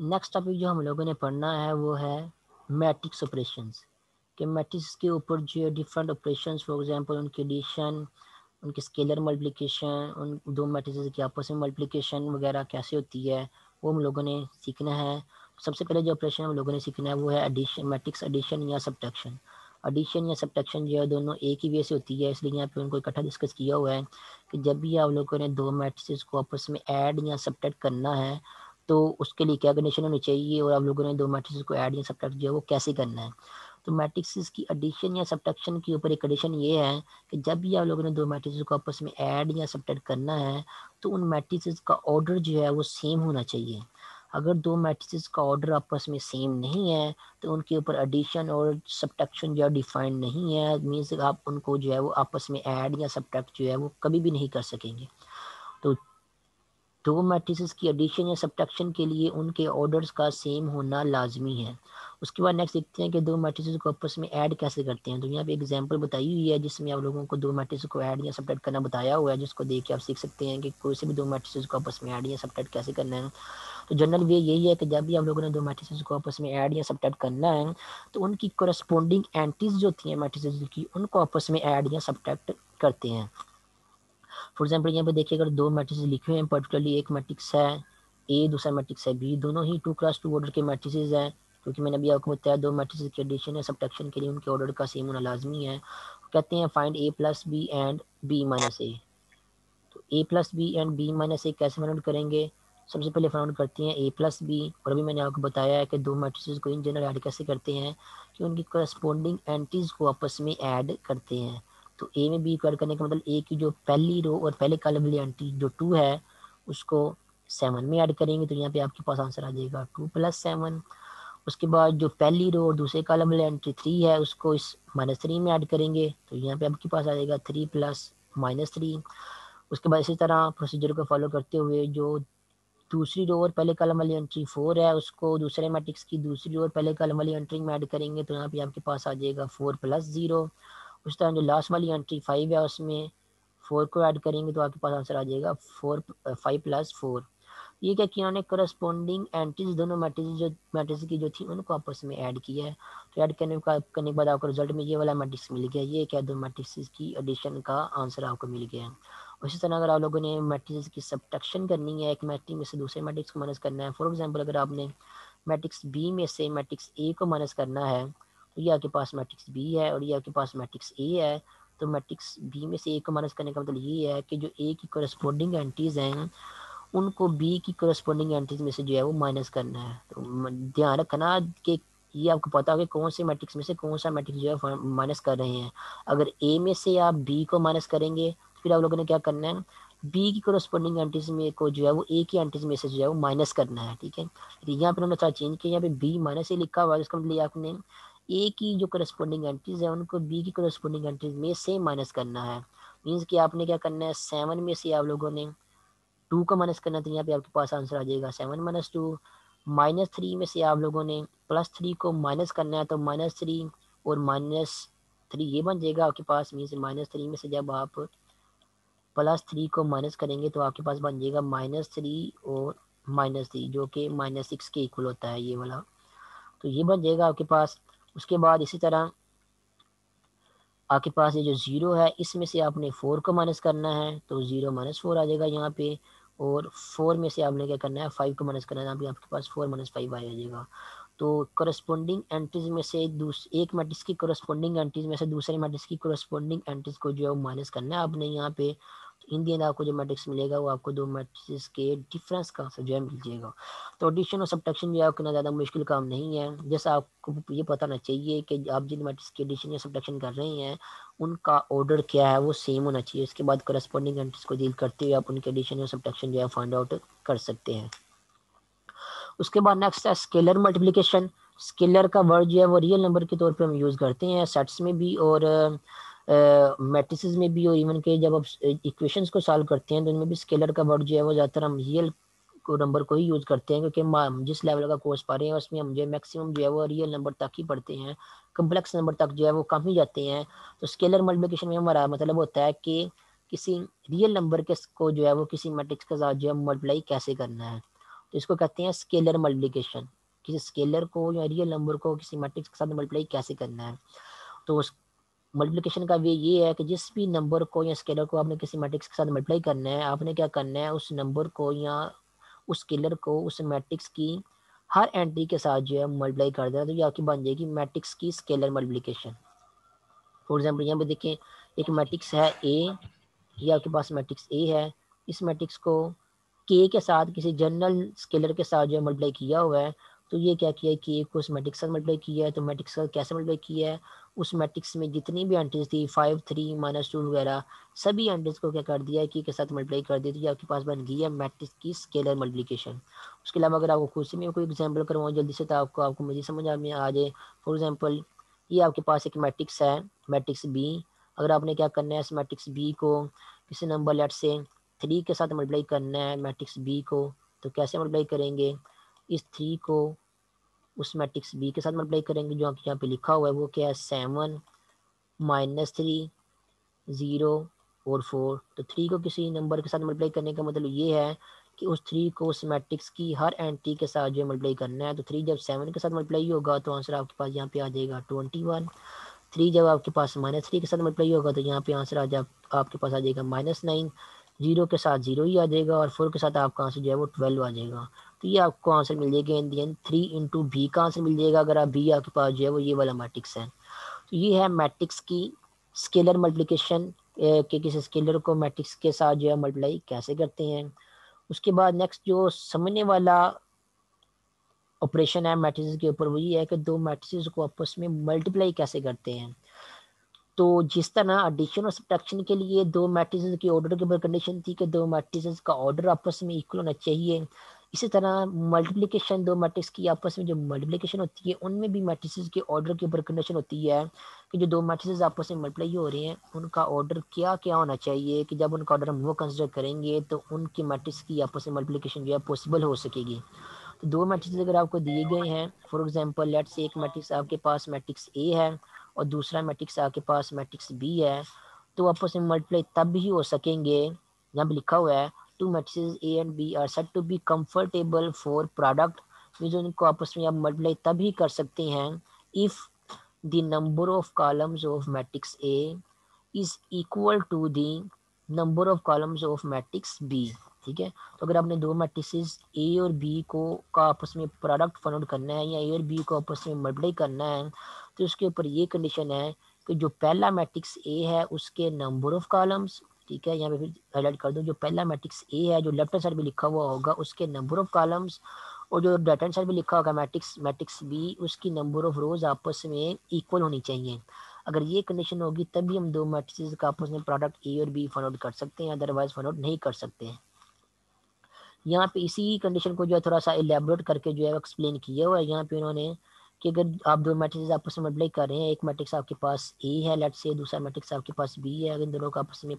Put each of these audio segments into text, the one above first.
next topic جو ہم لوگوں نے پڑھنا ہے وہ ہے میٹرکس آپریشنس کہ میٹرکس کے اوپر جو ہے ڈفرینٹ آپریشنس فار ایگزامپل ان کی ایڈیشن ان کی اسکیلر ملٹیپلیکیشن ان دو میٹرکس کی آپس میں ملٹیپلیکیشن وغیرہ کیسے ہوتی ہے وہ ہم لوگوں نے سیکھنا ہے سب سے پہلے جو آپریشن ہم لوگوں نے سیکھنا ہے وہ ہے ایڈیشن میٹرکس ایڈیشن یا سبٹیکشن اڈیشن یا سبٹیکشن جو ہے دونوں ایک ہی وے سے ہوتی ہے اس لیے یہاں پہ ان کو اکٹھا ڈسکس کیا ہوا ہے کہ جب بھی آپ لوگوں نے دو میٹرسز کو آپس میں ایڈ یا سبٹیکٹ کرنا ہے تو اس کے لیے کیا کنڈیشن ہونی چاہیے اور آپ لوگوں نے دو میٹرکس کو ایڈ یا سبٹیکٹ جو ہے وہ کیسے کرنا ہے تو میٹرکسز کی اڈیشن یا سبٹیکشن کے اوپر ایک کنڈیشن یہ ہے کہ جب بھی آپ لوگوں نے دو میٹرکس کو آپس میں ایڈ یا سبٹیکٹ کرنا ہے تو ان میٹرکس کا آرڈر جو ہے وہ سیم ہونا چاہیے اگر دو میٹرکس کا آرڈر آپس میں سیم نہیں ہے تو ان کے اوپر ایڈیشن اور سبٹیکشن جو ہے ڈیفائن نہیں ہے مینس آپ ان کو جو ہے وہ آپس میں ایڈ یا سبٹیکٹ جو ہے وہ کبھی بھی نہیں کر سکیں گے تو دو میٹریسز کی ایڈیشن یا سبٹیکشن کے لیے ان کے آرڈرز کا سیم ہونا لازمی ہے اس کے بعد نیکسٹ دیکھتے ہیں کہ دو میٹریسز کو آپس میں ایڈ کیسے کرتے ہیں تو یہاں پہ ایگزامپل بتائی ہوئی ہے جس میں آپ لوگوں کو دو میٹریس کو ایڈ یا سبٹیکٹ کرنا بتایا ہوا ہے جس کو دیکھ کے آپ سیکھ سکتے ہیں کہ کوئی سے بھی دو میٹریسز کو آپس میں ایڈ یا سبٹیکٹ کیسے کرنا ہے تو جنرل وے یہی ہے کہ جب بھی ہم لوگوں نے دو میٹریسز کو آپس میں ایڈ یا سبٹیکٹ کرنا ہے تو ان کی کورسپونڈنگ اینٹیز جو تھی میٹریسز کی ان کو آپس میں ایڈ یا سبٹیکٹ کرتے ہیں فار ایگزامپل یہاں پہ دیکھیے اگر دو میٹرکس لکھے ہوئے ہیں پرٹیکولرلی ایک میٹرکس ہے اے دوسرا میٹرکس ہے بی دونوں ہی ٹو کلاس ٹو آرڈر کے میٹرکسز ہیں کیونکہ میں نے ابھی آپ کو بتایا دو ایڈیشن کے سبٹیکشن کے لیے ان کے آرڈر کا سیم ہونا لازمی ہے کہتے ہیں find A plus B and B minus A تو A plus B and B minus A کیسے فائن کریں گے سب سے پہلے فائن نوٹ کرتے ہیں اے پلس بی اور ابھی میں نے آپ کو بتایا ہے کہ دو میٹریسز کو ان جنرل ایڈ کیسے کرتے ہیں کہ ان کی کرسپونڈنگ اینٹریز کو آپس میں ایڈ کرتے ہیں تو اے میں بی کو ایڈ کرنے کا مطلب اے کی جو پہلی رو اور پہلے کالم والی انٹری جو ٹو ہے اس کو سیون میں ایڈ کریں گے تو یہاں پہ آپ کے پاس آنسر آ جائے گا ٹو پلس سیون اس کے بعد جو پہلی رو اور دوسرے کالم والی انٹری تھری ہے اس کو اس مائنس تھری میں ایڈ کریں گے تو یہاں پہ آپ کے پاس آ جائے گا تھری پلس مائنس تھری اس کے بعد اسی طرح پروسیجر کو فالو کرتے ہوئے جو دوسری رو اور پہلے کالم والی انٹری فور ہے اس کو دوسرے میٹرکس کی دوسری رو اور پہلے کالم والی انٹری میں ایڈ کریں گے تو یہاں پہ آپ کے پاس آ جائے گا فور پلس زیرو اس طرح جو لاسٹ والی انٹری فائیو ہے اس میں فور کو ایڈ کریں گے تو آپ کے پاس آنسر آ جائے گا فور فائیو پلس فور یہ کیا کہ انہوں نے کرسپونڈنگ اینٹریز دونوں میٹریز جو میٹریز کی جو تھی ان کو آپس میں ایڈ کیا ہے تو ایڈ کرنے کا کرنے کے بعد آپ کو رزلٹ میں یہ والا میٹرکس مل گیا یہ کیا دو میٹرکس کی ایڈیشن کا آنسر آپ کو مل گیا ہے اسی طرح اگر آپ لوگوں نے میٹریز کی سبٹیکشن کرنی ہے ایک میٹرک میں سے دوسرے میٹرکس کو مائنس کرنا ہے فار ایگزامپل اگر آپ نے میٹرکس بی میں سے میٹرکس اے کو مائنس کرنا ہے ریا کے پاس میٹرکس بی ہے اور ریا کے پاس میٹرکس اے ہے تو میٹرکس بی میں سے اے کو مائنس کرنے کا مطلب یہ ہے کہ جو اے کی کورسپونڈنگ اینٹیز ہیں ان کو بی کی کورسپونڈنگ اینٹیز میں سے جو ہے وہ مائنس کرنا ہے تو دھیان رکھنا کہ یہ آپ کو پتا ہوگا کہ کون سے میٹرکس میں سے کون سا میٹرکس جو ہے مائنس کر رہے ہیں اگر اے میں سے آپ بی کو مائنس کریں گے تو پھر آپ لوگوں نے کیا کرنا ہے بی کی کورسپونڈنگ اینٹیز میں کو جو ہے وہ اے کی اینٹیز میں سے جو ہے وہ مائنس کرنا ہے ٹھیک ہے یہاں پہ انہوں نے تھوڑا چینج کیا یہاں پہ بی مائنس ہی لکھا ہوا ہے اس کا مطلب لیا آپ نے اے کی جو کرسپونڈنگ انٹریز ہیں ان کو بی کی کرسپونڈنگ انٹریز میں سے مائنس کرنا ہے مینس کہ آپ نے کیا کرنا ہے سیون میں سے آپ لوگوں نے ٹو کا مائنس کرنا تھا یہاں پہ آپ کے پاس آنسر آ جائے گا seven minus two minus three میں سے آپ لوگوں نے پلس تھری کو مائنس کرنا ہے تو مائنس تھری اور مائنس تھری یہ بن جائے گا آپ کے پاس مینس مائنس تھری میں سے جب آپ پلس تھری کو مائنس کریں گے تو آپ کے پاس بن جائے گا مائنس تھری اور مائنس تھری جو کہ مائنس سکس کے اکول ہوتا ہے یہ والا تو یہ بن جائے گا آپ کے پاس اس کے بعد اسی طرح آپ کے پاس یہ جو زیرو ہے اس میں سے آپ نے فور کو مائنس کرنا ہے تو زیرو مائنس فور آ جائے گا یہاں پہ اور فور میں سے آپ نے کیا کرنا ہے فائیو کو مائنس کرنا ہے آپ کے پاس فور مائنس فائیو آ جائے گا تو کرسپونڈنگ اینٹریز میں سے ایک میٹرس کی کرسپونڈنگ میں سے دوسرے میٹرس کی کرسپونڈنگ کو جو ہے مائنس کرنا ہے آپ نے یہاں پہ ہندی آپ کو جو میٹرکس ملے گا وہ آپ کو دو میٹرکس کے کا جو ہے مل جائے گا تو ایڈیشن اور سبٹیکشن جو ہے مشکل کام نہیں ہے جیسا آپ کو یہ پتہ نہ چاہیے کہ آپ جن میٹرکس کے سبٹیکشن کر رہے ہیں ان کا آرڈر کیا ہے وہ سیم ہونا چاہیے اس کے بعد کرسپونڈنگ کو ڈیل کرتے ہوئے آپ ان کے یا سبٹیکشن جو ہے فائنڈ آؤٹ کر سکتے ہیں اس کے بعد نیکسٹ ہے اسکیلر ملٹیپلیکیشن اسکیلر کا ورڈ جو ہے وہ ریئل نمبر کے طور پہ ہم یوز کرتے ہیں سیٹس میں بھی اور میٹرسز میں بھی اور ایون کہ جب آپ ایکویشنز کو سالو کرتے ہیں تو ان میں بھی اسکیلر کا ورڈ جو ہے وہ زیادہ تر ہم ریئل نمبر کو ہی یوز کرتے ہیں کیونکہ جس لیول کا کورس پڑھ رہے ہیں اس میں ہم جو ہے میکسیمم جو ہے وہ ریئل نمبر تک ہی پڑھتے ہیں کمپلیکس نمبر تک جو ہے وہ کم ہی جاتے ہیں تو اسکیلر ملٹیپلیکیشن میں ہمارا مطلب ہوتا ہے کہ کسی ریئل نمبر کے کو جو ہے وہ کسی میٹرکس کے ساتھ جو ہے ملٹیپلائی کیسے کرنا ہے تو اس کو کہتے ہیں اسکیلر ملٹیپلیکیشن کسی اسکیلر کو یا ریئل نمبر کو کسی میٹرکس کے ساتھ ملٹیپلائی کیسے کرنا ہے تو اس ملٹیپلیکیشن کا وے یہ ہے کہ جس بھی نمبر کو یا اسکیلر کو آپ نے کسی میٹرکس کے ساتھ ملٹیپلائی کرنا ہے آپ نے کیا کرنا ہے اس نمبر کو یا اس اسکیلر کو اس میٹرکس کی ہر اینٹری کے ساتھ جو ہے ملٹیپلائی کر دینا تو یہ آپ کی بن جائے گی میٹرکس کی اسکیلر ملٹیپلیکیشن فار ایگزامپل یہاں پہ دیکھیں ایک میٹرکس ہے اے یہ آپ کے پاس میٹرکس اے ہے اس میٹرکس کو کے کے ساتھ کسی جنرل اسکیلر کے ساتھ جو ہے ملٹیپلائی کیا ہوا ہے تو یہ کیا کیا کہ ایک اس میٹرکس کا ملٹیپلائی کیا ہے تو میٹرکس کا کیسے ملٹیپلائی کیا ہے اس میٹرکس میں جتنی بھی انٹریز تھی فائیو تھری مائنس ٹو وغیرہ سبھی انٹریز کو کیا کر دیا ہے کہ ایک کے ساتھ ملٹیپلائی کر دی تو یہ آپ کے پاس بن گئی ہے میٹرکس کی اسکیلر ملٹیپلیکیشن اس کے علاوہ اگر آپ کو خود سے میں کوئی ایگزامپل کرواؤں جلدی سے تو آپ کو آپ کو مجھے سمجھ میں آ جائے فار ایگزامپل یہ آپ کے پاس ایک میٹرکس ہے میٹرکس بی اگر آپ نے کیا کرنا ہے اس میٹرکس بی کو کسی نمبر لیٹ سے تھری کے ساتھ ملٹیپلائی کرنا ہے میٹرکس بی کو تو کیسے ملٹیپلائی کریں گے اس تھری کو اس میٹرکس بی کے ساتھ ملٹیپلائی کریں گے جو آپ یہاں پہ لکھا ہوا ہے وہ کیا ہے سیون مائنس تھری زیرو اور فور تو تھری کو کسی نمبر کے ساتھ ملٹیپلائی کرنے کا مطلب یہ ہے کہ اس تھری کو اس میٹرکس کی ہر اینٹی کے ساتھ جو ہے ملٹیپلائی کرنا ہے تو تھری جب سیون کے ساتھ ملٹیپلائی ہوگا تو آنسر آپ کے پاس یہاں پہ آ جائے گا ٹوئنٹی ون تھری جب آپ کے پاس مائنس تھری کے ساتھ ملٹیپلائی ہوگا تو یہاں پہ آنسر آ جائے آپ کے پاس آ جائے گا مائنس نائن زیرو کے ساتھ زیرو ہی آ جائے گا اور فور کے ساتھ آپ کا آنسر جو ہے وہ ٹویلو آ جائے گا پی آپ کو آنسر مل جائے گا and then three into B کا آنسر مل جائے گا اگر آپ بی آپ کے پاس جو ہے وہ یہ والا میٹرکس ہے تو یہ ہے میٹرکس کی اسکیلر ملٹیپلیکیشن کہ کسی اسکیلر کو میٹرکس کے ساتھ جو ہے ملٹیپلائی کیسے کرتے ہیں اس کے بعد نیکسٹ جو سمجھنے والا آپریشن ہے میٹرسز کے اوپر وہ یہ ہے کہ دو میٹرسز کو آپس میں ملٹیپلائی کیسے کرتے ہیں تو جس طرح ایڈیشن اور سبٹیکشن کے لیے دو میٹرسز کے آرڈر کے اوپر کنڈیشن تھی کہ دو میٹرسز کا آرڈر آپس میں ایکول ہونا چاہیے اسی طرح ملٹیپلیکیشن دو میٹرکس کی آپس میں جو ملٹیپلیکیشن ہوتی ہے ان میں بھی میٹرسز کے آرڈر کے اوپر کنڈیشن ہوتی ہے کہ جو دو میٹرسز آپس میں ملٹیپلائی ہو رہے ہیں ان کا آرڈر کیا کیا ہونا چاہیے کہ جب ان کا آرڈر ہم وہ کنسیڈر کریں گے تو ان کی میٹرکس کی آپس میں ملٹیپلیکیشن جو ہے پاسبل ہو سکے گی تو دو میٹرکس اگر آپ کو دیے گئے ہیں فار ایگزامپل لیٹ سے ایک میٹرکس آپ کے پاس میٹرکس اے ہے اور دوسرا میٹرکس آپ کے پاس میٹرکس بی ہے تو آپس میں ملٹیپلائی تب ہی ہو سکیں گے یہاں پہ لکھا ہوا ہے two matrices A and B are said to be comfortable for product ان کو آپس میں آپ ملٹیپلائی تب ہی کر سکتے ہیں if the number of columns of matrix A is equal to the number of columns of matrix B ٹھیک ہے تو اگر آپ نے دو میٹرسز اے اور بی کو کا آپس میں پروڈکٹ فنڈ کرنا ہے یا اے اور بی کو آپس میں ملٹیپلائی کرنا ہے تو اس کے اوپر یہ کنڈیشن ہے کہ جو پہلا میٹرکس اے ہے اس کے نمبر آف کالمز ٹھیک ہے یہاں پہ پھر ہائی لائٹ کر دوں جو پہلا میٹرکس اے ہے جو لیفٹ ہینڈ سائڈ پہ لکھا ہوا ہوگا اس کے نمبر آف کالمس اور جو رائٹ ہینڈ سائڈ پہ لکھا ہوگا میٹرکس میٹرکس بی اس کی نمبر آف روز آپس میں ایکول ہونی چاہیے اگر یہ کنڈیشن ہوگی تبھی ہم دو میٹرکس کا آپس میں پروڈکٹ اے اور بی فائنڈ آؤٹ کر سکتے ہیں ادروائز فائنڈ آؤٹ نہیں کر سکتے ہیں یہاں پہ اسی کنڈیشن کو جو ہے تھوڑا سا ایلیبوریٹ کر کے جو ہے ایکسپلین کیا ہوا ہے یہاں پہ انہوں نے کہ اگر آپ دو میٹرکس آپس میں ملٹیپلائی کر رہے ہیں ایک میٹرکس آپ کے پاس اے ہے سے دوسرا میٹرکس آپ کے پاس بی ہے اگر دونوں آپس میں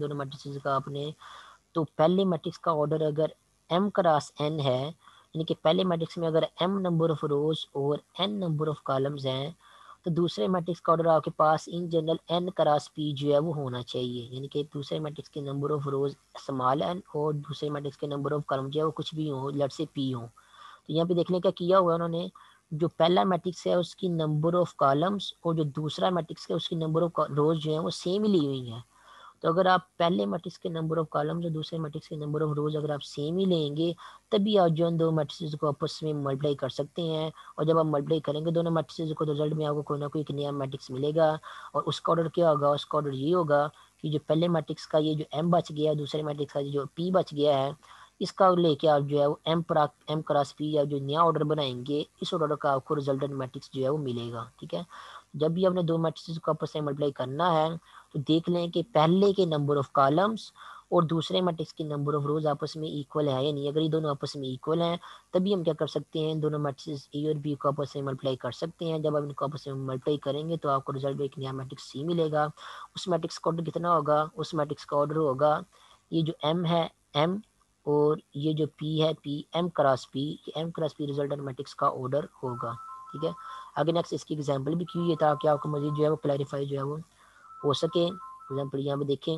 دونوں میٹرکس کا آپ نے تو پہلے میٹرکس کا آرڈر اگر ایم کراس این ہے یعنی کہ پہلے میٹرکس میں اگر ایم نمبر آف روز اور این نمبر آف کالمز ہیں تو دوسرے میٹرکس کا آرڈر آپ کے پاس in general N cross P جو ہے وہ ہونا چاہیے یعنی کہ دوسرے میٹرکس کے نمبر آف روز این اور دوسرے میٹرکس کے نمبر آف کالم جو ہے وہ کچھ بھی ہوں لٹ سے پی ہوں تو یہاں پہ دیکھنے کا کیا ہوا انہوں نے جو پہلا میٹرکس ہے اس کی نمبر آف کالمس اور جو دوسرا میٹرکس ہے اس کی نمبر آف روز جو ہیں وہ سیم ہی لی ہوئی ہیں تو اگر آپ پہلے میٹرکس کے نمبر آف کالمز اور دوسرے میٹرکس کے نمبر آف روز اگر آپ سیم ہی لیں گے تبھی آپ جو ان دو میٹرکس کو آپس میں ملٹیپلائی کر سکتے ہیں اور جب آپ ملٹیپلائی کریں گے دونوں میٹرکس کو رزلٹ میں آپ کو کوئی نہ کوئی ایک نیا میٹرکس ملے گا اور اس کا آرڈر کیا ہوگا اس کا آرڈر یہ ہوگا کہ جو پہلے میٹرکس کا یہ جو ایم بچ گیا ہے دوسرے میٹرکس کا جو پی بچ گیا ہے اس کا لے کے آپ جو ہے وہ ایم پرا ایم کراس پی یا جو نیا آرڈر بنائیں گے اس آرڈر کا آپ کو ریزلٹنٹ میٹرکس جو ہے وہ ملے گا ٹھیک ہے جب بھی آپ نے دو میٹرکس کو آپس میں ملٹیپلائی کرنا ہے تو دیکھ لیں کہ پہلے کے نمبر آف کالمس اور دوسرے میٹرکس کے نمبر آف روز آپس میں ایکول ہے یعنی اگر یہ دونوں آپس میں ایکول ہیں تبھی ہم کیا کر سکتے ہیں دونوں میٹرکس اے اور بی کو آپس میں ملٹیپلائی کر سکتے ہیں جب آپ ان کو آپس میں ملٹیپلائی کریں گے تو آپ کو ریزلٹ ایک نیا میٹرکس سی ملے گا اس میٹرکس کا آرڈر کتنا ہوگا اس میٹرکس کا آرڈر ہوگا یہ جو ایم ہے ایم اور یہ جو پی ہے پی ایم کراس پی یہ M cross P result matrix کا آرڈر ہوگا ٹھیک ہے اگر نیکسٹ اس کی ایگزامپل بھی کی ہوئی ہے تاکہ آپ کو مزید جو ہے وہ کلیریفائی جو ہے وہ ہو سکے ایگزامپل یہاں پہ دیکھیں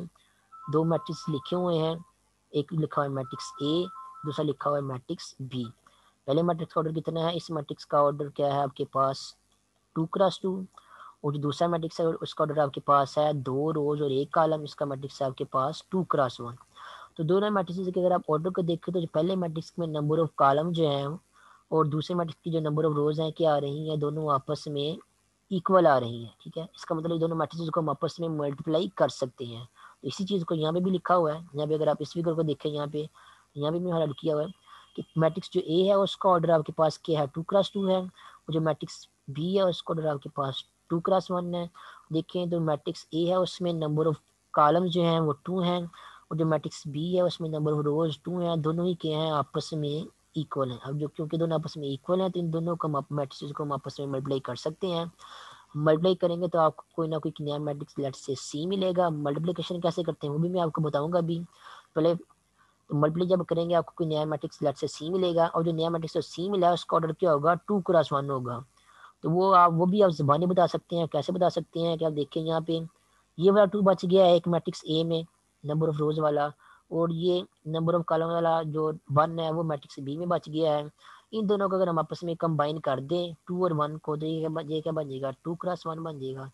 دو میٹرکس لکھے ہوئے ہیں ایک لکھا ہوا ہے میٹرکس اے دوسرا لکھا ہوا ہے میٹرکس بی پہلے میٹرکس کا آرڈر کتنا ہے اس میٹرکس کا آرڈر کیا ہے آپ کے پاس ٹو کراس ٹو اور جو دوسرا میٹرکس ہے اس کا آرڈر آپ کے پاس ہے دو روز اور ایک کالم اس کا میٹرکس ہے آپ کے پاس ٹو کراس ون تو دونوں میٹرسز کے اگر آپ آرڈر کو دیکھیں تو جو پہلے میٹرکس میں نمبر آف کالم جو ہیں اور دوسرے میٹرکس کی جو نمبر آف روز ہیں کیا آ رہی ہیں دونوں آپس میں ایکول آ رہی ہیں ٹھیک ہے اس کا مطلب دونوں میٹرسز کو ہم آپس میں ملٹیپلائی کر سکتے ہیں اسی چیز کو یہاں پہ بھی لکھا ہوا ہے یہاں پہ اگر آپ اس فگر کو دیکھیں یہاں پہ یہاں پہ بھی ہمارا لکھا ہوا ہے کہ میٹرکس جو اے ہے اس کا آرڈر آپ کے پاس کیا ہے ٹو کراس ٹو ہے جو میٹرکس بی ہے اس کا آرڈر آپ کے پاس ٹو کراس ون ہے دیکھیں تو میٹرکس اے ہے اس میں نمبر آف کالم جو ہیں وہ ٹو ہیں اور جو میٹرکس بی ہے اس میں نمبر آف روز ٹو ہیں دونوں ہی کے ہیں آپس میں ایکول ہیں اب جو کیونکہ دونوں آپس میں ایکول ہیں تو ان دونوں کو ہم میٹرکس کو ہم آپس میں ملٹیپلائی کر سکتے ہیں ملٹیپلائی کریں گے تو آپ کو کوئی نہ کوئی نیا میٹرکس لیٹ سے سی ملے گا ملٹیپلیکیشن کیسے کرتے ہیں وہ بھی میں آپ کو بتاؤں گا ابھی پہلے تو ملٹیپلائی جب کریں گے آپ کو کوئی نیا میٹرکس لیٹ سے سی ملے گا اور جو نیا میٹرکس سے سی ملا ہے اس کا آڈر کیا ہوگا ٹو کراس ون ہوگا تو وہ آپ وہ بھی آپ زبانیں بتا سکتے ہیں کیسے بتا سکتے ہیں کہ آپ دیکھیں یہاں پہ یہ والا ٹو بچ گیا ہے ایک میٹرکس اے میں نمبر آف روز والا اور یہ نمبر آف کالم والا جو ون ہے وہ میٹرکس بی میں بچ گیا ہے ان دونوں کو اگر ہم آپس میں کمبائن کر دیں ٹو اور ون کو تو یہ کیا بن جائے گا ٹو کراس ون بن جائے گا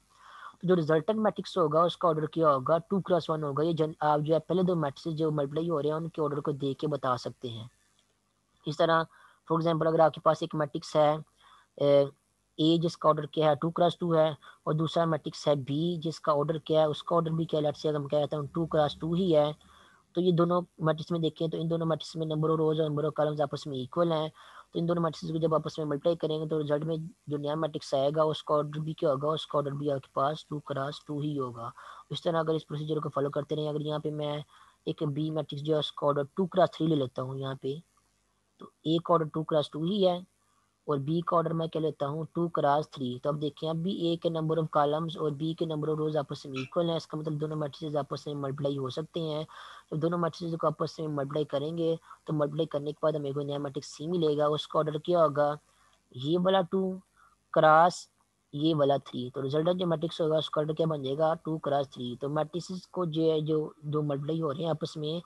تو جو ریزلٹنٹ میٹرکس ہوگا اس کا آڈر کیا ہوگا ٹو کراس ون ہوگا یہ جن آپ جو ہے پہلے دو میٹرکس جو ملٹیپلائی ہو رہے ہیں ان کے آڈر کو دیکھ کے بتا سکتے ہیں اس طرح فار ایگزامپل اگر آپ کے پاس ایک میٹرکس ہے اے جس کا آرڈر کیا ہے ٹو کراس ٹو ہے اور دوسرا میٹرکس ہے بی جس کا آرڈر کیا ہے اس کا آرڈر بھی کیا لیٹس اگر ہم کیا کہتے ہیں ٹو کراس ٹو ہی ہے تو یہ دونوں میٹرکس میں دیکھیں تو ان دونوں میٹرکس میں نمبر اور روز نمبر آف کالمز آپس میں ایکول ہیں تو ان دونوں میٹرکس کو جب آپس میں ملٹائی کریں گے تو رزلٹ میں جو نیا میٹرکس آئے گا اس کا آرڈر بھی کیا ہوگا اس کا آرڈر بھی آپ کے پاس ٹو کراس ٹو ہی ہوگا اس طرح اگر اس پروسیجر کو فالو کرتے رہیں اگر یہاں پہ میں ایک بی میٹرکس جو ہے اس کا آرڈر ٹو کراس تھری لے لیتا ہوں یہاں پہ تو ایک کا آرڈر ٹو کراس ٹو ہی ہے اور بی کا آرڈر میں کہہ لیتا ہوں ٹو کراس تھری تو اب دیکھیں اب بھی اے کے نمبر آف کالمز اور بی کے نمبر آف روز آپس میں ایکول ہیں اس کا مطلب دونوں میٹریسز آپس میں ملٹیپلائی ہو سکتے ہیں جب دونوں میٹریسز کو آپس میں ملٹیپلائی کریں گے تو ملٹیپلائی کرنے کے بعد ہمیں کوئی نیا میٹرک سی ملے گا اس کا آرڈر کیا ہوگا یہ والا ٹو کراس یہ والا تھری تو ریزلٹ جو میٹرکس ہوگا اس کا آرڈر کیا بن جائے گا ٹو کراس تھری تو میٹریسز کو جو ہے جو دو ملٹیپلائی ہو رہے ہیں آپس میں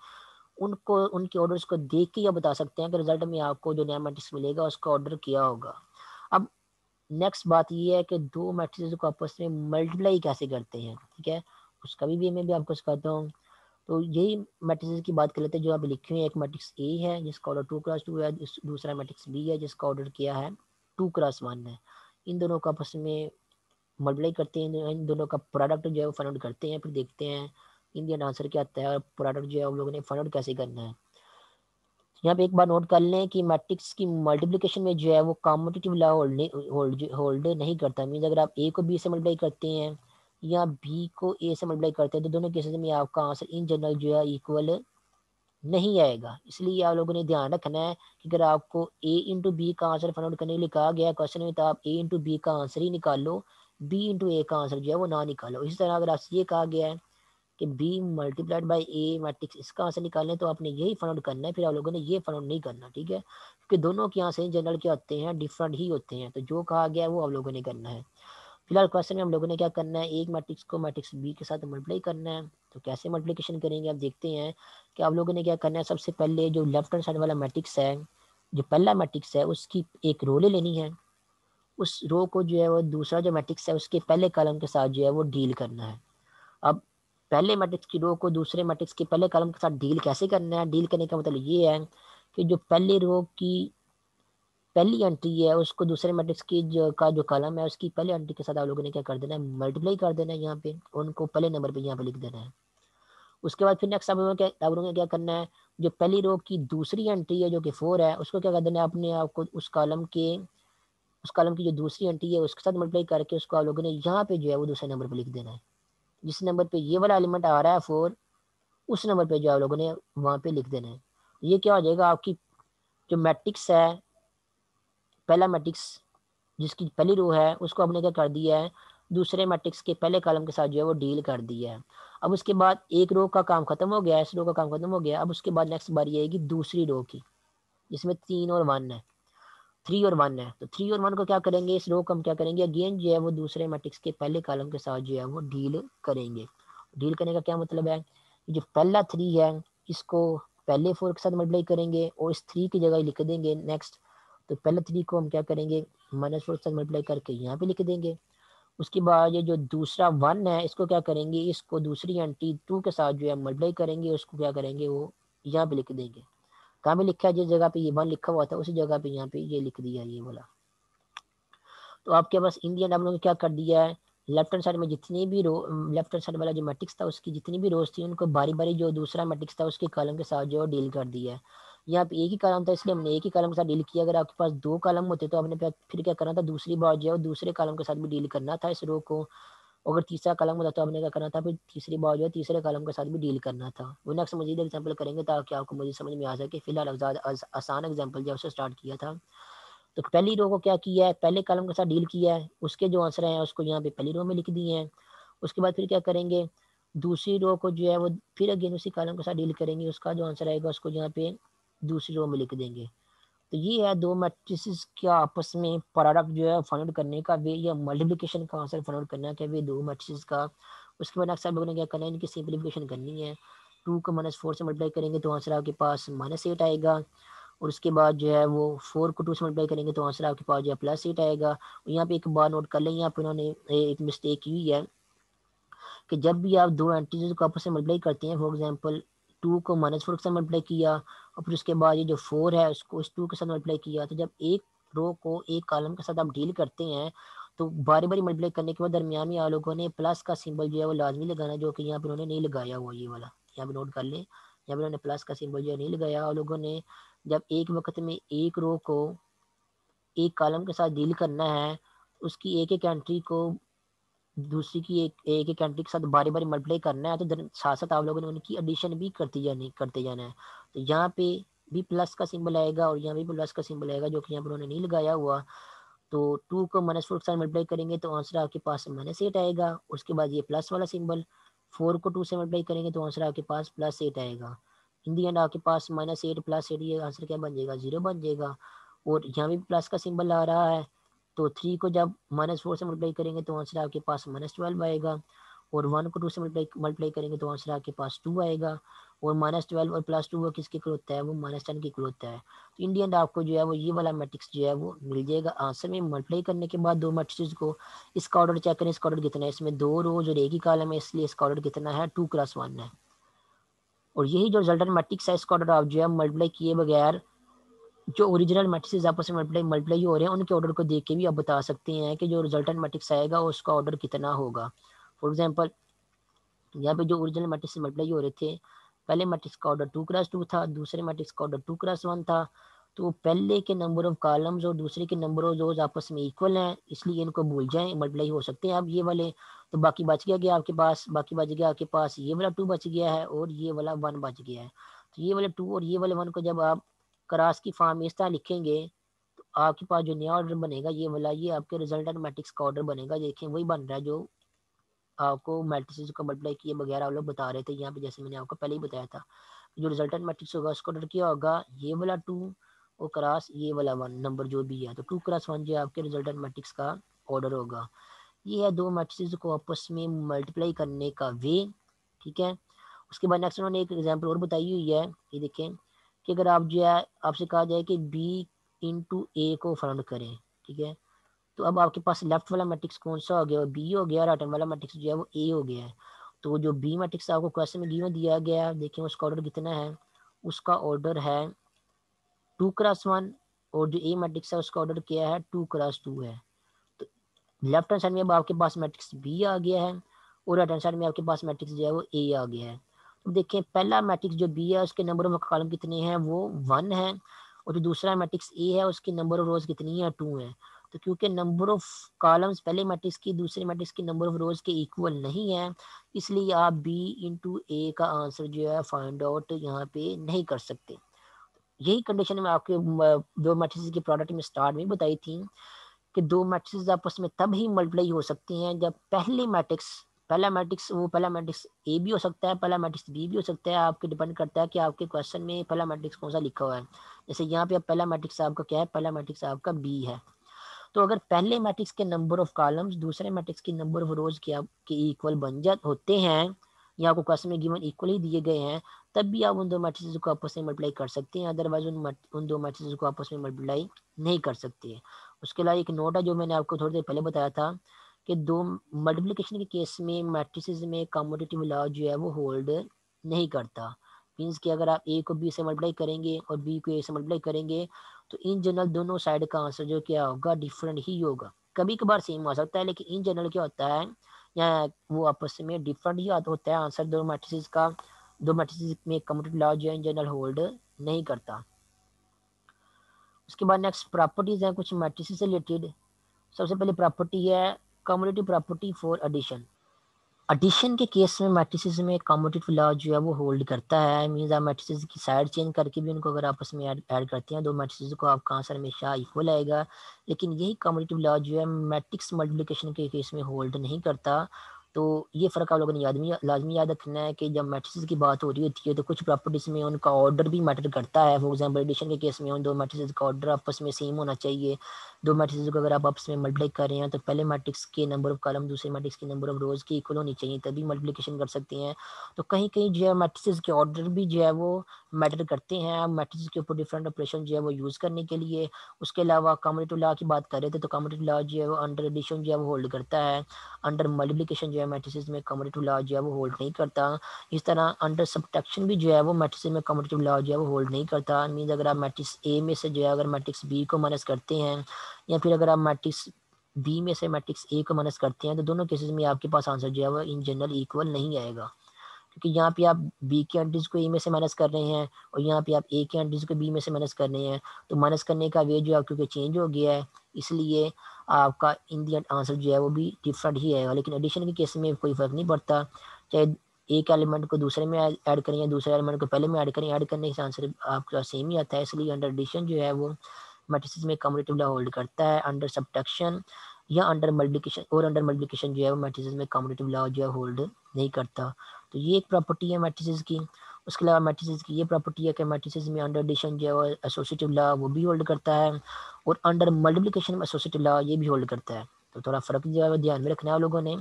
ان کو ان کے آرڈرس کو دیکھ کے بتا سکتے ہیں کہ رزلٹ میں آپ کو جو نیا میٹرکس ملے گا اس کا آرڈر کیا ہوگا اب نیکسٹ بات یہ ہے کہ دو میٹرکس کو آپس میں ملٹیپلائی کیسے کرتے ہیں ٹھیک ہے اس کا بھی میں بھی آپ کو سکھاتا ہوں تو یہی میٹرکس کی بات کر لیتے ہیں جو آپ لکھے ہوئے ہیں ایک میٹرکس اے ہے جس کا آرڈر ٹو ٹو کراس ہے دوسرا میٹرکس بی ہے جس کا آرڈر کیا ہے ٹو کراس ون ہے ان دونوں کو آپس میں ملٹیپلائی کرتے ہیں ان دونوں کا پروڈکٹ جو ہے وہ آؤٹ کرتے ہیں پھر دیکھتے ہیں انڈین آنسر کیا آتا ہے اور پروڈکٹ جو ہے ہم لوگوں نے فائنڈ آؤٹ کیسے کرنا ہے یہاں پہ ایک بار نوٹ کر لیں کہ میٹرکس کی ملٹیپلیکیشن میں جو ہے وہ لا ہولڈ نہیں کرتا مینز اگر آپ اے کو بی سے ملٹیپلائی کرتے ہیں یا بی کو اے سے ملٹیپلائی کرتے ہیں تو دونوں کیسز میں آپ کا آنسر ان جنرل جو ہے ایکول نہیں آئے گا اس لیے آپ لوگوں نے دھیان رکھنا ہے کہ اگر آپ کو اے انٹو بی کا آنسر فائنڈ آؤٹ کرنے کہا گیا میں تو آپ اے انٹو بی کا آنسر ہی نکال لو بی انٹو اے کا آنسر جو ہے وہ نہ نکالو اسی طرح اگر آپ سے یہ کہا گیا ہے کہ B multiplied by A matrix اس کا آنسر نکالیں تو آپ نے یہی فن آؤٹ کرنا ہے پھر آپ لوگوں نے یہ فن آؤٹ نہیں کرنا ٹھیک ہے کیونکہ دونوں کے جنرل کیا ہوتے ہیں ڈفرنٹ ہی ہوتے ہیں تو جو کہا گیا وہ آپ لوگوں نے کرنا ہے فی الحال میں ہم لوگوں نے کیا کرنا ہے تو کیسے ملٹیپلیکیشن کریں گے آپ دیکھتے ہیں کہ آپ لوگوں نے کیا کرنا ہے سب سے پہلے جو لیفٹ ہینڈ سائڈ والا میٹرکس ہے جو پہلا میٹرکس ہے اس کی ایک رو لے لینی ہے اس رو کو جو ہے وہ دوسرا جو میٹرکس ہے اس کے پہلے کالم کے ساتھ جو ہے وہ ڈیل کرنا ہے اب پہلے میٹرکس کی رو کو دوسرے میٹرکس کے پہلے کالم کے ساتھ ڈیل کیسے کرنا ہے ڈیل کرنے کا مطلب یہ ہے کہ جو پہلے رو کی پہلی انٹری ہے اس کو دوسرے میٹرکس کی جو کا جو کالم ہے اس کی پہلے انٹری کے ساتھ آپ لوگوں نے کیا کر دینا ہے ملٹیپلائی کر دینا ہے یہاں پہ ان کو پہلے نمبر پہ یہاں پہ لکھ دینا ہے اس کے بعد پھر نیکسٹ آپ لوگوں کے آپ لوگوں نے کیا کرنا ہے جو پہلی رو کی دوسری انٹری ہے جو کہ فور ہے اس کو کیا کر دینا ہے اپنے آپ کو اس کالم کے اس کالم کی جو دوسری انٹری ہے اس کے ساتھ ملٹیپلائی کر کے اس کو آپ لوگوں نے یہاں پہ جو ہے وہ دوسرے نمبر پہ لکھ دینا ہے جس نمبر پہ یہ والا ایلیمنٹ آ رہا ہے فور اس نمبر پہ جو آپ لوگوں نے وہاں پہ لکھ دینا ہے یہ کیا ہو جائے گا آپ کی جو میٹرکس ہے پہلا میٹرکس جس کی پہلی رو ہے اس کو آپ نے کیا کر دیا ہے دوسرے میٹرکس کے پہلے کالم کے ساتھ جو ہے وہ ڈیل کر دیا ہے اب اس کے بعد ایک رو کا کام ختم ہو گیا اس رو کا کام ختم ہو گیا اب اس کے بعد نیکسٹ بار یہ آئے گی دوسری رو کی جس میں تین اور ون ہے تھری اور ون ہے تو تھری اور ون کو کیا کریں گے اس رو کو ہم کیا کریں گے اگین جو ہے وہ دوسرے میٹرکس کے پہلے کالم کے ساتھ جو ہے وہ ڈیل کریں گے ڈیل کرنے کا کیا مطلب ہے یہ جو پہلا تھری ہے اس کو پہلے فور کے ساتھ ملٹیپلائی کریں گے اور اس تھری کی جگہ لکھ دیں گے نیکسٹ تو پہلا تھری کو ہم کیا کریں گے مائنس فور کے ساتھ ملٹیپلائی کر کے یہاں پہ لکھ دیں گے اس کے بعد یہ جو دوسرا ون ہے اس کو کیا کریں گے اس کو دوسری اینٹی ٹو کے ساتھ جو ہے ملٹیپلائی کریں گے اس کو کیا کریں گے وہ یہاں پہ لکھ دیں گے کہاں لکھا ہے جس جگہ پہ یہ بن لکھا ہوا تھا اسی جگہ پہ پہ یہاں یہ یہ لکھ دیا دیا ہے تو آپ کے کیا کر لیفٹ ہینڈ سائڈ میں جتنی بھی رو لیفٹ ہینڈ سائڈ والا جو میٹرکس تھا اس کی جتنی بھی روز تھی ان کو باری باری جو دوسرا میٹرکس تھا اس کے کالم کے ساتھ جو ڈیل کر دیا ہے یہاں پہ ایک ہی کالم تھا اس لیے ہم نے ایک ہی کالم کے ساتھ ڈیل کیا اگر آپ کے پاس دو کالم ہوتے تو آپ نے پھر کیا کرنا تھا دوسری بار جو ہے دوسرے کالم کے ساتھ بھی ڈیل کرنا تھا اس رو کو اگر تیسرا کالم ہوتا تو آپ نے کیا کرنا تھا پھر تیسری بار جو ہے تیسرے کالم کے ساتھ بھی ڈیل کرنا تھا وہ نقص مزید اگزامپل کریں گے تاکہ آپ کو مجھے سمجھ میں آ سکے فی الحال افزاد آسان اگزامپل جو ہے اسے اسٹارٹ کیا تھا تو پہلی رو کو کیا کیا ہے پہلے کالم کے ساتھ ڈیل کیا ہے اس کے جو آنسر ہیں اس کو یہاں پہ پہلی رو میں لکھ دیے ہیں اس کے بعد پھر کیا کریں گے دوسری رو کو جو ہے وہ پھر اگین اسی کالم کے ساتھ ڈیل کریں گے اس کا جو آنسر آئے گا اس کو یہاں پہ دوسری رو میں لکھ دیں گے تو یہ ہے دو میٹریسز کیا آپس میں پروڈکٹ جو ہے فائنڈ آؤٹ کرنے کا وے یا ملٹیپلیکیشن کا آنسر فائنڈ کرنا کہ بھی دو میٹریسز کا اس کے بعد اکثر لوگوں نے کیا ہے ان کی سمپلپیکیشن کرنی ہے ٹو کو مائنس فور سے ملٹیپلائی کریں گے تو آنسر آپ کے پاس مائنس ایٹ آئے گا اور اس کے بعد جو ہے وہ فور کو ٹو سے ملٹیپلائی کریں گے تو آنسر آپ کے پاس جو ہے پلس ایٹ آئے گا اور یہاں پہ ایک بار نوٹ کر لیں یہاں پہ انہوں نے ایک مسٹیک کی ہے کہ جب بھی آپ دو اینٹیز کو آپس میں ملٹیپلائی کرتے ہیں فور ایگزامپل ٹو کو مائنس فور کے ساتھ ملٹیپلائی کیا اور پھر اس کے بعد یہ جو فور ہے اس کو اس ٹو کے ساتھ ملٹیپلائی کیا تو جب ایک رو کو ایک کالم کے ساتھ آپ ڈیل کرتے ہیں تو باری باری ملٹیپلائی کرنے کے بعد درمیان میں آپ لوگوں نے پلس کا سمبل جو ہے وہ لازمی لگانا جو کہ یہاں پہ انہوں نے نہیں لگایا ہوا یہ والا یہاں پہ نوٹ کر لیں یہاں پہ انہوں نے پلس کا سمبل جو ہے نہیں لگایا اور لوگوں نے جب ایک وقت میں ایک رو کو ایک کالم کے ساتھ ڈیل کرنا ہے اس کی ایک ایک انٹری کو دوسری کی ایک ایک ایکٹری کے ساتھ باری ملٹی پلائی کرنا ہے تو ساتھ ساتھ آپ لوگوں نے ان کی ایڈیشن بھی کرتی جانی کرتے جانا ہے تو یہاں پہ بھی پلس کا سمبل آئے گا اور یہاں بھی پلس کا سمبل آئے گا جو کہ یہاں پہ انہوں نے نہیں لگایا ہوا تو ٹو کو مائنس فور کے ساتھ ملٹیپلائی کریں گے تو آنسر آپ کے پاس مائنس ایٹ آئے گا اس کے بعد یہ پلس والا سمبل فور کو ٹو سے ملٹیپلائی کریں گے تو آنسر آپ کے پاس پلس ایٹ آئے گا ان دی اینڈ آپ کے پاس مائنس ایٹ پلس ایٹ یہ آنسر کیا بن جائے گا زیرو بن جائے گا اور یہاں بھی پلس کا سمبل آ رہا ہے تو تھری کو جب مائنس فور سے ملٹیپلائی کریں گے تو آنسر آپ کے پاس مائنس ٹویلو آئے گا اور ون کو ٹو سے ملٹیپلائی کریں گے تو آنسر آپ کے پاس ٹو آئے گا اور مائنس ٹویلو اور پلس ٹو وہ کس کے کل ہے وہ مائنس ٹین کے کل ہے تو ان دی اینڈ آپ کو جو ہے وہ یہ والا میٹرکس جو ہے وہ مل جائے گا آنسر میں ملٹیپلائی کرنے کے بعد دو میٹرکس کو اس کا آرڈر چیک کریں اس کا آرڈر کتنا ہے اس میں دو روز اور ایک ہی کالم ہے اس لیے اس کا آرڈر کتنا ہے ٹو کلاس ون ہے اور یہی جو رزلٹن میٹرکس ہے اس کا آرڈر آپ جو ہے ملٹیپلائی کیے بغیر جو اوریجنل میٹرکس آپس میں ملٹیپلائی ہو رہے ہیں ان کے آرڈر کو دیکھ کے بھی آپ بتا سکتے ہیں کہ جو ریزلٹنٹ میٹرکس آئے گا اس کا آرڈر کتنا ہوگا فار ایگزامپل یہاں پہ جو اوریجنل میٹرکس ملٹیپلائی ہو رہے تھے پہلے میٹرکس کا آرڈر کراس تھا دوسرے میٹرکس کا آرڈر کراس تھا تو پہلے کے نمبر آف کالمز اور دوسرے کے نمبر آف روز آپس میں ایکول ہیں اس لیے ان کو بھول جائیں ملٹیپلائی ہو سکتے ہیں آپ یہ والے تو باقی بچ گیا گیا آپ کے پاس باقی بچ گیا آپ کے پاس یہ والا ٹو بچ گیا ہے اور یہ والا ون بچ گیا ہے تو یہ والے ٹو اور یہ والے ون کو جب آپ کراس کی فارم اس طرح لکھیں گے تو آپ کے پاس جو نیا آرڈر بنے گا یہ والا یہ آپ کے رزلٹ میٹرکس کا آرڈر بنے گا دیکھیں وہی بن رہا ہے جو آپ کو میٹرسز کا ملٹیپلائی کیے بغیر آپ لوگ بتا رہے تھے یہاں پہ جیسے میں نے آپ کو پہلے ہی بتایا تھا جو ریزلٹ میٹرکس ہوگا اس کا آرڈر کیا ہوگا یہ والا ٹو اور کراس یہ والا ون نمبر جو بھی ہے تو ٹو کراس ون جو ہے آپ کے ریزلٹ میٹرکس کا آرڈر ہوگا یہ ہے دو میٹرسز کو آپس میں ملٹیپلائی کرنے کا وے ٹھیک ہے اس کے بعد نیکسٹ انہوں نے ایک ایگزامپل اور بتائی ہوئی ہے یہ دیکھیں کہ اگر آپ جو ہے آپ سے کہا جائے کہ بی انٹو اے کو فرنڈ کریں ٹھیک ہے تو اب آپ کے پاس لیفٹ والا میٹرکس کون سا ہو گیا اور بی ہو گیا رائٹن والا میٹرکس جو ہے وہ اے ہو گیا ہے تو جو بی میٹرکس آپ کو کویشچن میں گیون دیا گیا ہے دیکھیں اس کا آرڈر کتنا ہے اس کا آرڈر ہے ٹو کراس ون اور جو اے میٹرکس ہے اس کا آرڈر کیا ہے ٹو کراس ٹو ہے تو لیفٹ ہینڈ سائڈ میں اب آپ کے پاس میٹرکس بی آ گیا ہے اور ہینڈ سائڈ میں آپ کے پاس میٹرکس جو ہے وہ اے آ گیا ہے دیکھیں پہلا میٹرکس جو بی ہے اس کے نمبر آف کالم کتنے ہیں وہ ون ہے اور جو دوسرا میٹرکس اے ہے اس کی نمبر آف روز کتنی ہیں ٹو ہیں تو کیونکہ نمبر آف کالمس پہلے میٹرکس کی دوسرے میٹرکس کی نمبر آف روز کے ایکول نہیں ہیں اس لیے آپ بی انٹو اے کا آنسر جو ہے فائنڈ آؤٹ یہاں پہ نہیں کر سکتے یہی کنڈیشن میں آپ کے دو میٹرکس کی پروڈکٹ میں سٹارٹ میں بتائی تھی کہ دو میٹرکس آپس میں تب ہی ملٹیپلائی ہو سکتے ہیں جب پہلے میٹرکس پہلا میٹرکس وہ پہلا میٹرکس اے بھی ہو سکتا ہے پہلا میٹرکس بی بھی ہو سکتا ہے آپ کے ڈپینڈ کرتا ہے کہ آپ کے کوشچن میں پہلا میٹرکس کون سا لکھا ہوا ہے جیسے یہاں پہ پہلا میٹرکس آپ کا کیا ہے پہلا میٹرکس آپ کا بی ہے تو اگر پہلے میٹرکس کے نمبر آف کالمز دوسرے میٹرکس کے نمبر آف روز کے آپ کے ایکول بن جات ہوتے ہیں یا آپ کو کوشچن میں گیون ایکول ہی دیے گئے ہیں تب بھی آپ ان دو میٹرسز کو آپس میں ملٹیپلائی کر سکتے ہیں ادروائز ان ان دو میٹرسز کو آپس میں ملٹیپلائی نہیں کر سکتے اس کے علاوہ ایک نوٹ ہے جو میں نے آپ کو تھوڑی دیر پہلے بتایا تھا کہ دو ملٹیپلیکیشن کے کیس میں میٹریسز میں کمپوٹیو لا جو ہے وہ ہولڈ نہیں کرتا مینس کہ اگر آپ اے کو بی سے ملٹیپلائی کریں گے اور بی کو اے سے ملٹیپلائی کریں گے تو ان جنرل دونوں سائڈ کا آنسر جو کیا ہوگا ڈفرینٹ ہی ہوگا کبھی کبھار سیم ہو سکتا ہے لیکن ان جنرل کیا ہوتا ہے یا وہ آپس میں ڈفرینٹ ہی ہوتا ہے آنسر دو میٹریسز کا دو میٹریسز میں کمپیوٹر لا جو ہے ان جنرل ہولڈ نہیں کرتا اس کے بعد نیکسٹ پراپرٹیز ہیں کچھ میٹریسز سے ریلیٹڈ سب سے پہلے پراپرٹی ہے commutative property for addition addition کے کیس میں میٹریسز میں کمیونٹی لا جو ہے وہ ہولڈ کرتا ہے مینز آپ میٹریسز کی سائڈ چینج کر کے بھی ان کو اگر آپس میں ایڈ کرتے ہیں دو میٹریسز کو آپ کہاں سے ہمیشہ ایکول آئے گا لیکن یہی کمیونٹی لا جو ہے میٹرکس ملٹیپلیکیشن کے کیس میں ہولڈ نہیں کرتا تو یہ فرق آپ لوگوں نے یاد لازمی یاد رکھنا ہے کہ جب میٹریسز کی بات ہو رہی ہوتی ہے تو کچھ پراپرٹیز میں ان کا آرڈر بھی میٹر کرتا ہے فار ایگزامپل ایڈیشن کے کیس میں ان دو میٹریسز کا آرڈر آپس میں سیم ہونا چاہیے دو میٹرکس کو اگر آپ آپس میں ملٹیپلائی کر رہے ہیں تو پہلے میٹرکس کے نمبر آف کالم دوسرے میٹرکس کے نمبر آف روز کی اکول ہونی چاہیے تبھی ملٹیپلیکیشن کر سکتے ہیں تو کہیں کہیں جو ہے میٹرسز کے آرڈر بھی جو ہے وہ میٹر کرتے ہیں کے اوپر آپریشن جو ہے وہ یوز کرنے کے لیے اس کے علاوہ لا کی بات کر رہے تھے تو کمپیوٹیو لا جو ہے وہ انڈر ایڈیشن جو ہے وہ ہولڈ کرتا ہے انڈر ملٹیپلیکیشن جو ہے میں لا جو ہے وہ ہولڈ نہیں کرتا اس طرح انڈر سبٹیکشن بھی جو ہے وہ میٹرسز میں لا جو ہے وہ ہولڈ نہیں کرتا مینز اگر آپ میٹرکس اے میں سے جو ہے اگر میٹرکس بی کو مائنس کرتے ہیں یا پھر اگر آپ میٹرکس بی میں سے میٹرکس اے کو منس کرتے ہیں تو دونوں کیسز میں آپ کے پاس آنسر جو ہے وہ ان جنرل ایکول نہیں آئے گا کیونکہ یہاں پہ آپ بی کے انٹریز کو اے میں سے منس کر رہے ہیں اور یہاں پہ آپ اے کے انٹریز کو بی میں سے منس کر رہے ہیں تو منس کرنے کا وے جو ہے کیونکہ چینج ہو گیا ہے اس لیے آپ کا ان دی آنسر جو ہے وہ بھی ڈفرنٹ ہی آئے گا لیکن ایڈیشن کے کیس میں کوئی فرق نہیں پڑتا چاہے ایک ایلیمنٹ کو دوسرے میں ایڈ کریں یا دوسرے ایلیمنٹ کو پہلے میں ایڈ کریں ایڈ کرنے سے آنسر آپ کا سیم ہی آتا ہے اس لیے انڈر ایڈیشن جو ہے وہ میٹریسز میں کمریٹیولا ہولڈ کرتا ہے انڈر سبٹیکشن یا انڈر ملٹیکیشن اور انڈر ملٹیکیشن جو ہے وہ میٹریسز میں کمریٹیو لا جو ہے ہولڈ نہیں کرتا تو یہ ایک پراپرٹی ہے میٹریسز کی اس کے علاوہ میٹریسز کی یہ پراپرٹی ہے کہ میٹریسز میں انڈر ڈیشن جو ہے وہ ایسوسیٹیو لا وہ بھی ہولڈ کرتا ہے اور انڈر ملٹیپلیکیشن میں ایسوسیٹیو لا یہ بھی ہولڈ کرتا ہے تو تھوڑا فرق جو ہے وہ دھیان میں رکھنا ہے لوگوں نے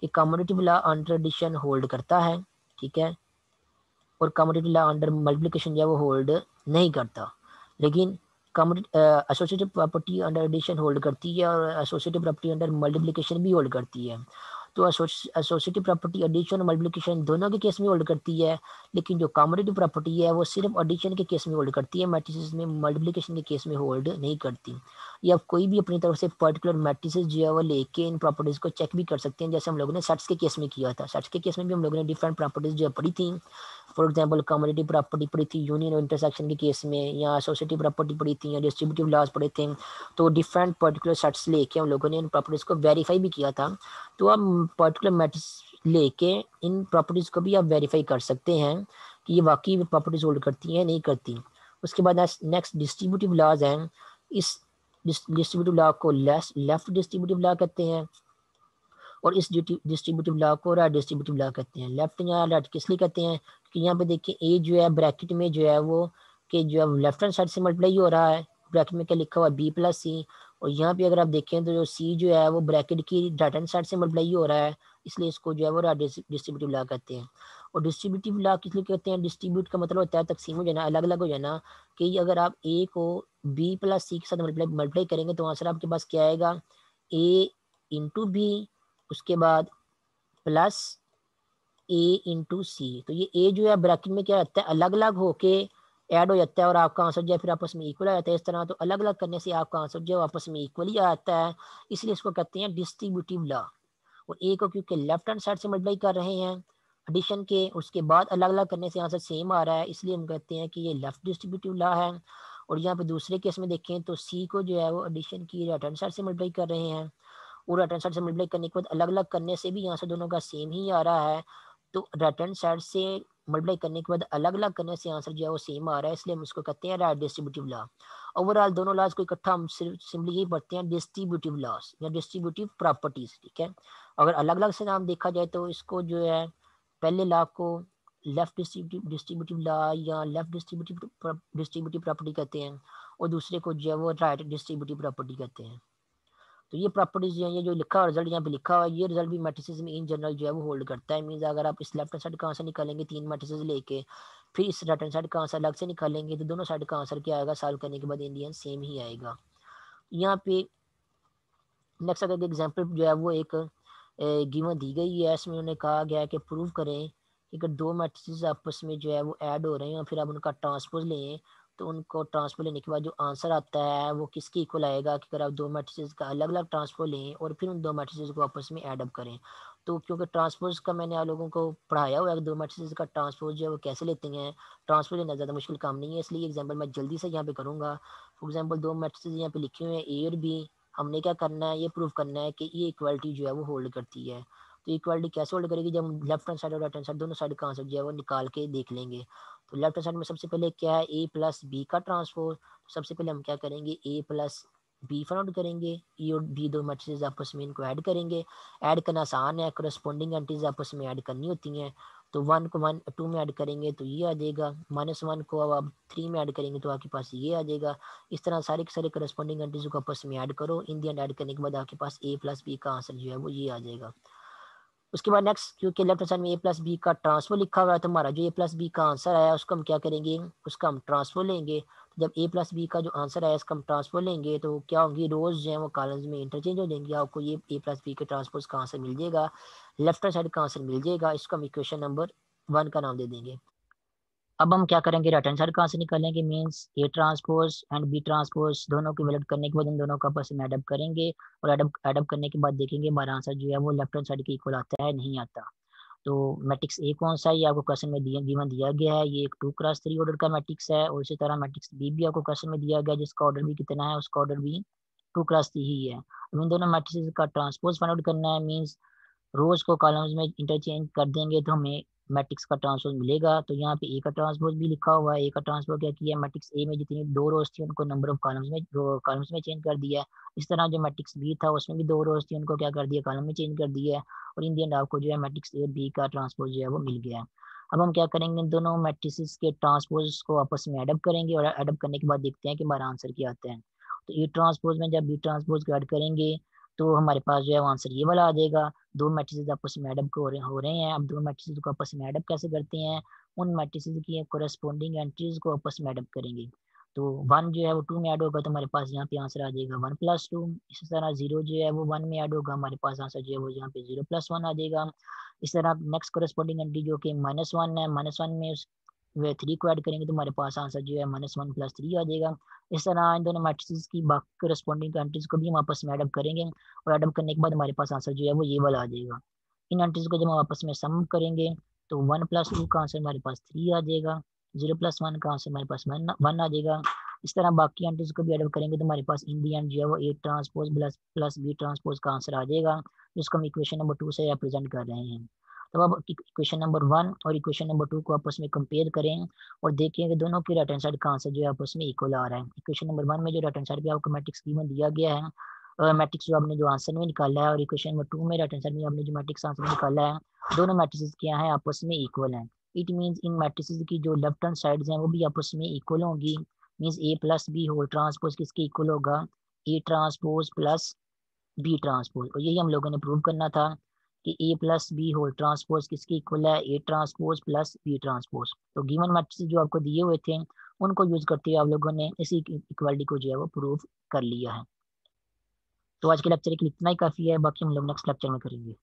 کہ کمریٹیو لا انڈر ڈیشن ہولڈ کرتا ہے ٹھیک ہے اور کمریٹیو لا انڈر ملٹیپلیکیشن جو ہے وہ ہولڈ نہیں کرتا لیکن پراپرٹی انڈر ایڈیشن ہولڈ کرتی ہے اور پراپرٹی انڈر ملٹیپلیکیشن بھی ہولڈ کرتی ہے تو ایسوسیٹیو پراپرٹی ایڈیشن اور ملٹیپلیکیشن دونوں کے کیس میں ہولڈ کرتی ہے لیکن جو کامڈیٹیو پراپرٹی ہے وہ صرف ایڈیشن کے کیس میں ہولڈ کرتی ہے میٹریسز میں ملٹیپلیکیشن کے کیس میں ہولڈ نہیں کرتی یا کوئی بھی اپنی طرف سے پرٹیکولر میٹریسز جو ہے وہ لے کے ان پراپرٹیز کو چیک بھی کر سکتے ہیں جیسے ہم لوگوں نے سیٹس کے کیس میں کیا تھا سیٹس کے کیس میں بھی ہم لوگوں نے ڈفرینٹ پراپرٹیز جو ہے پڑھی تھیں فار ایگزامپل کمیونٹی پراپرٹی پڑی تھی یونین اور انٹرسیکشن کے کیس میں یا سوسائٹی پراپرٹی پڑی تھی یا ڈسٹریبیوٹیو لاز پڑھے تھے تو ڈفرینٹ پرٹیکولر سیٹس لے کے ہم لوگوں نے ان پراپرٹیز کو ویریفائی بھی کیا تھا تو آپ پرٹیکولر میٹرس لے کے ان پراپرٹیز کو بھی آپ ویریفائی کر سکتے ہیں کہ یہ واقعی پراپرٹیز ہولڈ کرتی ہیں یا نہیں کرتی اس کے بعد نیکسٹ ڈسٹریبیوٹیو لاز ہیں اس ڈسٹریبیوٹیو لا کو لیس لیفٹ ڈسٹریبیوٹیو لا کہتے ہیں اور اس ڈسٹریبیوٹیو لا کو رائٹ ڈسٹریبیوٹیو لا کہتے ہیں لیفٹ یا رائٹ کس لیے کہتے ہیں کہ یہاں پہ دیکھیں اے جو ہے بریکٹ میں جو ہے وہ کہ جو ہے لیفٹ ہینڈ سائڈ سے ملٹیپلائی ہو رہا ہے بریکٹ میں کیا لکھا ہوا ہے بی پلس سی اور یہاں پہ اگر آپ دیکھیں تو جو سی جو ہے وہ بریکٹ کی رائٹ ہینڈ سائڈ سے ملٹیپلائی ہو رہا ہے اس لیے اس کو جو ہے وہ رائٹ ڈسٹریبیوٹیو لا کہتے ہیں اور ڈسٹریبیوٹیو لا کس لیے کہتے ہیں ڈسٹریبیوٹ کا مطلب ہوتا ہے تقسیم ہو جانا الگ الگ ہو جانا کہ اگر آپ اے کو بی پلس سی کے ساتھ ملٹیپلائی کریں گے تو آنسر آپ کے پاس کیا آئے گا اے انٹو بی اس کے بعد پلس اے انٹو سی تو یہ اے جو ہے بریکٹ میں کیا رہتا ہے الگ الگ ہو کے ایڈ ہو جاتا ہے اور آپ کا آنسر جو ہے پھر آپس میں ایکول ہے اس طرح تو الگ الگ کرنے سے آپ کا آنسر جو ہے آپس میں ایکول آ جاتا ہے اس لیے اس کو کہتے ہیں ڈسٹریبیوٹیو لا اور اے کو کیونکہ لیفٹ ہینڈ سائڈ سے ملٹیپلائی کر رہے ہیں ایڈیشن کے اس کے بعد الگ الگ کرنے سے سیم آ رہا ہے اس لیے ہم کہتے ہیں کہ یہ لیفٹ ڈسٹریبیوٹیو لا ہے اور یہاں پہ دوسرے کیس میں دیکھیں تو سی کو جو ہے وہ ایڈیشن کی ریٹرن سے کر رہے ہیں اور سائڈ سے ملٹیپلائی کرنے کے بعد الگ الگ کرنے سے بھی یہاں سے دونوں کا سیم ہی آ رہا ہے تو ریٹرن سائڈ سے ملٹیپلائی کرنے کے بعد الگ الگ کرنے سے آنسر جو ہے وہ سیم آ رہا ہے اس لیے ہم اس کو کہتے ہیں right distributive law overall دونوں لاز کو اکٹھا ہم صرف سمپلی یہی پڑھتے ہیں ڈسٹریبیوٹیو لاس یا ڈسٹریبیوٹیو پراپرٹیز ٹھیک ہے اگر الگ الگ سے نام دیکھا جائے تو اس کو جو ہے پہلے لا کو لیفٹ ڈسٹریبیوٹیو لا یا لیفٹ ڈسٹریبیوٹیو ڈسٹریبیوٹیو پراپرٹی کہتے ہیں اور دوسرے کو جو ہے وہ رائٹ ڈسٹریبیوٹیو پراپرٹی کہتے ہیں تو یہ پراپرٹیز جو یہ جو لکھا ہوا رزلٹ یہاں پہ لکھا ہوا ہے یہ رزلٹ بھی میٹریسز میں ان جنرل جو ہے وہ ہولڈ کرتا ہے مینز اگر آپ اس لیفٹ ہینڈ سائڈ کا آنسر نکالیں گے تین میٹریسز لے کے پھر اس رائٹ ہینڈ سائڈ کا آنسر الگ سے نکالیں گے تو دونوں سائڈ کا آنسر کیا آئے گا سالو کرنے کے بعد انڈین سیم ہی آئے گا یہاں پہ نیکسٹ اگر ایگزامپل جو ہے وہ ایک گیمہ دی گئی ہے اس میں انہیں کہا گیا ہے کہ پروو کریں کہ اگر دو میٹریسز آپس میں جو ہے وہ ایڈ ہو رہے ہیں اور پھر آپ ان کا ٹرانسپوز لیں تو ان کو ٹرانسپوز لینے کے بعد جو آنسر آتا ہے وہ کس کی ایکول آئے گا کہ اگر آپ دو میٹریسز کا الگ الگ ٹرانسپوز لیں اور پھر ان دو میٹریسز کو آپس میں ایڈ اپ کریں تو کیونکہ ٹرانسپورز کا میں نے آپ لوگوں کو پڑھایا ہوا ہے دو میٹریسز کا ٹرانسپوز جو ہے وہ کیسے لیتے ہیں ٹرانسپوز لینا زیادہ مشکل کام نہیں ہے اس لیے ایگزامپل میں جلدی سے یہاں پہ کروں گا فار ایگزامپل دو میٹریسز یہاں پہ لکھے ہوئے ہیں اور بی ہم نے کیا کرنا ہے یہ پروف کرنا ہے کہ یہ ایکویلٹی جو ہے وہ ہولڈ کرتی ہے تو ایکوالٹی کیسے ہولڈ کرے گی ہم لیفٹ ہینڈ سائڈ اور رائٹ ہینڈ سائڈ دونوں سائڈ کا آنسر جو ہے وہ نکال کے دیکھ لیں گے تو لیفٹ ہینڈ سائڈ میں سب سے پہلے کیا ہے اے پلس بی کا تو سب سے پہلے ہم کیا کریں گے اے پلس بی آؤٹ کریں گے ای e اور بی دو میٹریز آپس میں ان کو ایڈ کریں گے ایڈ کرنا آسان ہے کرسپونڈنگ آپس میں ایڈ کرنی ہوتی ہیں تو ون کو ون ٹو میں ایڈ کریں گے تو یہ آ جائے گا مائنس ون کو اب آپ تھری میں ایڈ کریں گے تو آپ کے پاس یہ آ جائے گا اس طرح سارے کے سارے کرسپونڈنگ کنٹریز کو آپس میں ایڈ کرو دی اینڈ ایڈ کرنے کے بعد آپ کے پاس اے پلس بی کا آنسر جو ہے وہ یہ آ جائے گا اس کے بعد نیکسٹ کیونکہ بی کا ٹرانسفر لکھا ہوا ہے تو ہمارا جو اے پلس بی کا آنسر آیا اس کو ہم کیا کریں گے اس کا ہم ٹرانسفر لیں گے جب اے پلس بی کا جو آنسر ہے اس کا ہم ٹرانسپور لیں گے تو کیا ہوں گی روز جو ہیں وہ کالنز میں انٹرچینج ہو جائیں گے آپ کو یہ اے پلس بی کے ٹرانسپور کا آنسر مل جائے گا لیفٹ ہینڈ سائڈ کا آنسر مل جائے گا اس کو ہم اکویشن نمبر ون کا نام دے دیں گے اب ہم کیا کریں گے رائٹ ہینڈ سائڈ کا آنسر نکالیں گے means A transpose and B transpose دونوں کی ملٹ کرنے کے بعد ان دونوں کا آپس میں ایڈ اپ کریں گے اور ایڈ اپ کرنے کے بعد دیکھیں گے ہمارا آنسر جو ہے وہ لیفٹ ہینڈ سائڈ کے اکول آتا ہے نہیں آتا تو میٹرکس اے کون سا ہے یہ آپ کو میں دیا گیا ہے یہ ایک ٹو کراس تھری آرڈر کا میٹرکس ہے اور اسی طرح میٹرکس بی بھی آپ کو کوشچن میں دیا گیا جس کا آرڈر بھی کتنا ہے اس کا آرڈر بھی ٹو کراس تھری ہی ہے اب ان دونوں میٹرکس کا ٹرانسپوز فائنڈ آؤٹ کرنا ہے مینس روز کو کالمز میں انٹرچینج کر دیں گے تو ہمیں میٹرکس کا ٹرانسپوز ملے گا تو یہاں پہ اے کا ٹرانسپوز بھی لکھا ہوا ہے اے کا ٹرانسپوز کیا کیا ہے میٹرکس اے میں جتنی دو روز تھی ان کو نمبر آف کالمس میں کالمس میں چینج کر دیا ہے اس طرح جو میٹرکس بی تھا اس میں بھی دو روز تھی ان کو کیا کر دیا کالم میں چینج کر دیا ہے اور ان دی اینڈ آپ کو جو ہے میٹرکس اے بی کا ٹرانسپوز جو ہے وہ مل گیا ہے اب ہم کیا کریں گے ان دونوں میٹرسز کے ٹرانسپوز کو آپس میں ایڈپ کریں گے اور ایڈپ کرنے کے بعد دیکھتے ہیں کہ ہمارا آنسر کیا آتا ہے تو اے ٹرانسپوز میں جب بی ٹرانسپوز کو ایڈ کریں گے تو ہمارے پاس جو ہے وہ آنسر یہ والا آ جائے گا دو میٹریسز آپس میں ایڈپ ہو رہے ہو رہے ہیں اب دو میٹریسز کو آپس میں ایڈپ کیسے کرتے ہیں ان میٹریسز کی کورسپونڈنگ انٹریز کو آپس میں ایڈپ کریں گے تو ون جو ہے وہ ٹو میں ایڈ ہوگا تو ہمارے پاس یہاں پہ آنسر آ جائے گا ون پلس ٹو اسی طرح زیرو جو ہے وہ ون میں ایڈ ہوگا ہمارے پاس آنسر جو ہے وہ یہاں پہ زیرو پلس ون آ جائے گا اس طرح نیکسٹ کورسپونڈنگ انٹری جو کہ مائنس ون ہے مائنس ون میں اس وہ تھری کو ایڈ کریں گے تو ہمارے پاس آنسر جو ہے مائنس ون پلس تھری آ جائے گا اس طرح ان دونوں میٹرسز کی باقی کرسپونڈنگ کنٹریز کو بھی ہم آپس میں ایڈ اپ کریں گے اور ایڈ اپ کرنے کے بعد ہمارے پاس آنسر جو ہے وہ یہ والا آ جائے گا ان کنٹریز کو جب ہم آپس میں سم کریں گے تو ون پلس ٹو کا آنسر ہمارے پاس تھری آ جائے گا زیرو پلس ون کا آنسر ہمارے پاس ون آ جائے گا اس طرح باقی کنٹریز کو بھی ایڈ اپ کریں گے تو ہمارے پاس ان دی اینڈ جو ہے وہ A transpose plus plus B transpose کا آنسر آ جائے گا جس کو ہم اکویشن نمبر ٹو سے ریپرزینٹ کر رہے ہیں تب آپ ایکویشن نمبر ون اور ایکویشن نمبر ٹو کو آپس میں کمپیئر کریں اور دیکھیں کہ دونوں کی رائٹ ہینڈ سائڈ کہاں سے جو ہے آپس میں ایکول آ رہا ہے ایکویشن نمبر ون میں جو رائٹ ہینڈ سائڈ پہ آپ کو میٹرکس گیون دیا گیا ہے میٹرکس جو آپ نے جو آنسر میں نکالا ہے اور ایکویشن نمبر ٹو میں رائٹ ہینڈ سائڈ میں آپ نے جو میٹرکس آنسر میں نکالا ہے دونوں میٹرکس کیا ہیں آپس میں ایکول ہیں اٹ مینس ان میٹرسز کی جو لیفٹ ہینڈ سائڈز ہیں وہ بھی آپس میں ایکول ہوں گی means A plus B whole transpose کس کے ایکول ہوگا A transpose plus B transpose اور یہی ہم لوگوں نے پروو کرنا تھا کہ A plus B whole transpose کس کی ہے A transpose plus B transpose تو گیون میٹرس جو آپ کو دیے ہوئے تھے ان کو یوز کرتے ہوئے آپ لوگوں نے اسی کو جو ہے وہ پروو کر لیا ہے تو آج کے کے ایک اتنا ہی کافی ہے باقی ہم لوگ لیکچر میں کریں گے